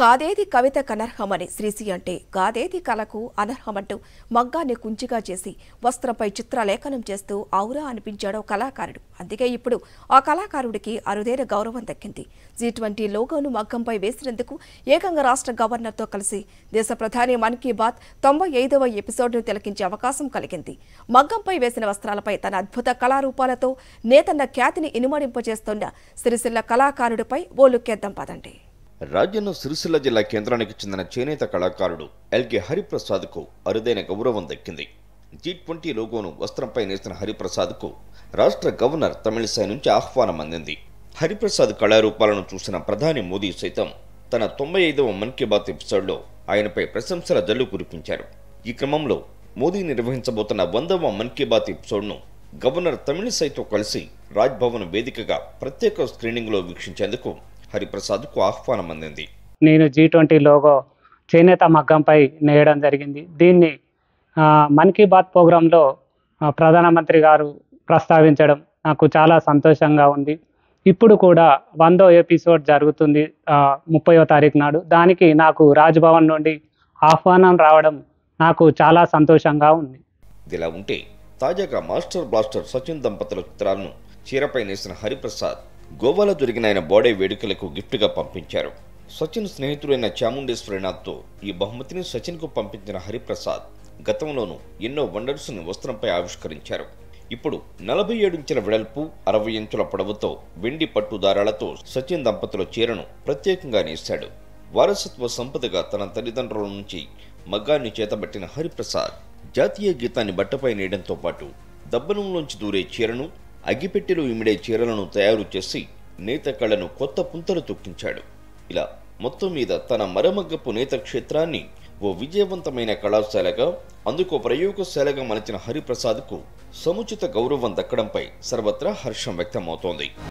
కాదేది కవిత కనర్హమని శ్రీసి అంటే కాదేది కళకు అనర్హమంటూ మగ్గాన్ని కుంచిగా చేసి వస్త్రంపై చిత్రలేఖనం చేస్తూ ఔరా అనిపించాడు కళాకారుడు అందుకే ఇప్పుడు ఆ కళాకారుడికి అరుదైన గౌరవం దక్కింది జీ ట్వంటీ లోగోను మగ్గంపై వేసినందుకు ఏకంగా రాష్ట్ర గవర్నర్తో కలిసి దేశ ప్రధాని మన్ కీ బాత్ తొంభై ఐదవ ఎపిసోడ్ను తిలకించే అవకాశం కలిగింది మగ్గంపై వేసిన వస్త్రాలపై తన అద్భుత కళారూపాలతో నేతన్న ఖ్యాతిని ఇనుమడింపజేస్తున్న సిరిసిల్ల కళాకారుడిపై ఓ లుక్కేద్దాం పదండి రాజ్యంలో సిరిసిల్ల జిల్లా కేంద్రానికి చెందిన చేనేత కళాకారుడు ఎల్కే హరిప్రసాద్కు అరుదైన గౌరవం దక్కింది జీ ట్వంటీ లోగోను వస్త్రంపై నేసిన హరిప్రసాద్కు రాష్ట్ర గవర్నర్ తమిళిసై నుంచి ఆహ్వానం అందింది హరిప్రసాద్ కళారూపాలను చూసిన ప్రధాని మోదీ సైతం తన తొంభై ఐదవ మన్ కీ బాత్ ఎపిసోడ్లో ఆయనపై ప్రశంసల జల్లు కురిపించారు ఈ క్రమంలో మోదీ నిర్వహించబోతున్న వందవ మన్ కీ బాత్ ఎపిసోడ్ను గవర్నర్ తమిళిసైతో కలిసి రాజ్భవన్ వేదికగా ప్రత్యేక స్క్రీనింగ్లో వీక్షించేందుకు కు ఆహ్వానం అందింది నేను జీ ట్వంటీ లోగో చేనేత మగ్గంపై నేయడం జరిగింది దీన్ని మన్ కీ బాత్ ప్రోగ్రాంలో ప్రధానమంత్రి గారు ప్రస్తావించడం నాకు చాలా సంతోషంగా ఉంది ఇప్పుడు కూడా వందో ఎపిసోడ్ జరుగుతుంది ముప్పయో తారీఖు నాడు దానికి నాకు రాజ్భవన్ నుండి ఆహ్వానం రావడం నాకు చాలా సంతోషంగా ఉంది ఇలా ఉంటే తాజాగా మాస్టర్ బ్లాస్టర్ సచిన్ దంపతుల చిత్రాలను చీరపై నేసిన హరిప్రసాద్ గోవాలో జరిగిన ఆయన బాడీ వేడుకలకు గిఫ్ట్గా పంపించారు సచిన్ స్నేహితుడైన చాముండేశ్వరినాథ్తో ఈ బహుమతిని సచిన్కు పంపించిన హరిప్రసాద్ గతంలోనూ ఎన్నో వండర్స్ని వస్త్రంపై ఆవిష్కరించారు ఇప్పుడు నలభై ఏడు ఇంచుల వెడల్పు అరవై ఇంచుల పొడవుతో వెండి పట్టు దారాలతో సచిన్ దంపతుల చీరను ప్రత్యేకంగా నేశాడు వారసత్వ సంపదగా తన తల్లిదండ్రుల నుంచి మగ్గాన్ని చేతబట్టిన హరిప్రసాద్ జాతీయ గీతాన్ని బట్టపై నేయడంతో పాటు దబ్బనంలోంచి దూరే చీరను అగ్గిపెట్టెలు ఇమిడే చీరలను తయారు చేసి నేత కళను కొత్త పుంతలు తొక్కించాడు ఇలా మొత్తం మీద తన మరమగ్గపు నేత క్షేత్రాన్ని ఓ విజయవంతమైన కళాశాలగా అందుకు ప్రయోగశాలగా మలచిన హరిప్రసాద్కు సముచిత గౌరవం దక్కడంపై సర్వత్రా హర్షం వ్యక్తమవుతోంది